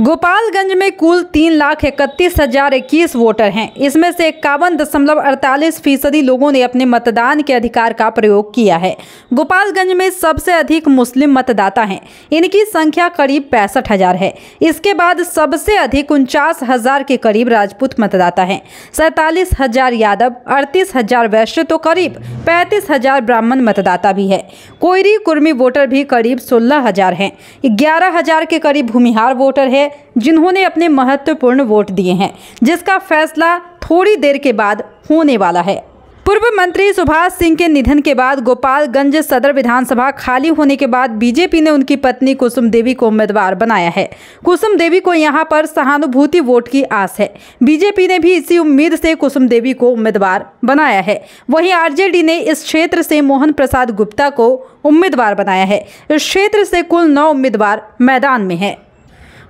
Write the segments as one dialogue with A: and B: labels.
A: गोपालगंज में कुल तीन लाख इकतीस हजार इक्कीस वोटर हैं इसमें से इक्यावन दशमलव अड़तालीस फीसदी लोगों ने अपने मतदान के अधिकार का प्रयोग किया है गोपालगंज में सबसे अधिक मुस्लिम मतदाता हैं इनकी संख्या करीब पैंसठ हजार है इसके बाद सबसे अधिक उनचास हजार के करीब राजपूत मतदाता हैं सैतालीस हजार यादव अड़तीस हजार वैश्य तो करीब पैंतीस हजार ब्राह्मण मतदाता भी है कोयरी कुर्मी वोटर भी करीब सोलह हजार हैं ग्यारह हजार के करीब भूमिहार वोटर है जिन्होंने अपने महत्वपूर्ण वोट दिए हैं जिसका फैसला थोड़ी देर के बाद होने वाला है पूर्व मंत्री सुभाष सिंह के निधन के बाद गोपालगंज सदर विधानसभा खाली होने के बाद बीजेपी ने उनकी पत्नी कुसुम देवी को उम्मीदवार बनाया है कुसुम देवी को यहां पर सहानुभूति वोट की आस है बीजेपी ने भी इसी उम्मीद से कुसुम देवी को उम्मीदवार बनाया है वहीं आरजेडी ने इस क्षेत्र से मोहन प्रसाद गुप्ता को उम्मीदवार बनाया है इस क्षेत्र से कुल नौ उम्मीदवार मैदान में हैं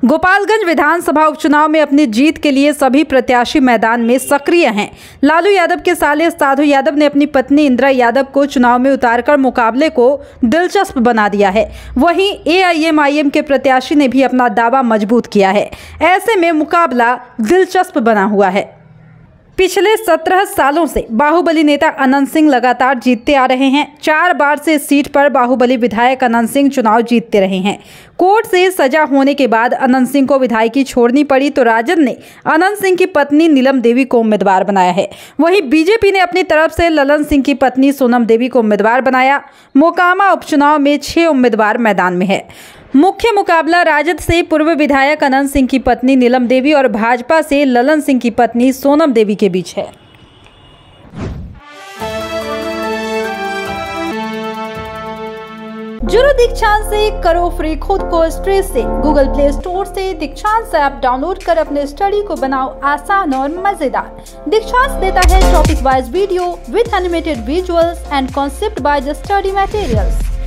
A: गोपालगंज विधानसभा उपचुनाव में अपनी जीत के लिए सभी प्रत्याशी मैदान में सक्रिय हैं लालू यादव के साले साधु यादव ने अपनी पत्नी इंदिरा यादव को चुनाव में उतारकर मुकाबले को दिलचस्प बना दिया है वहीं एआईएमआईएम के प्रत्याशी ने भी अपना दावा मजबूत किया है ऐसे में मुकाबला दिलचस्प बना हुआ है पिछले सत्रह सालों से बाहुबली नेता अनंत सिंह लगातार जीतते आ रहे हैं चार बार से सीट पर बाहुबली विधायक अनंत सिंह चुनाव जीतते रहे हैं कोर्ट से सजा होने के बाद अनंत सिंह को विधायकी छोड़नी पड़ी तो राजद ने अनंत सिंह की पत्नी नीलम देवी को उम्मीदवार बनाया है वहीं बीजेपी ने अपनी तरफ से ललन सिंह की पत्नी सोनम देवी को उम्मीदवार बनाया मोकामा उपचुनाव में छह उम्मीदवार मैदान में है मुख्य मुकाबला राजद से पूर्व विधायक अनंत सिंह की पत्नी नीलम देवी और भाजपा से ललन सिंह की पत्नी सोनम देवी के बीच है जुड़ो दीक्षांत से करो फ्री खुद को स्ट्रेस से गूगल प्ले स्टोर से दीक्षांत ऐप डाउनलोड कर अपने स्टडी को बनाओ आसान और मजेदार दीक्षांत देता है topic wise video with animated visuals and concept the study materials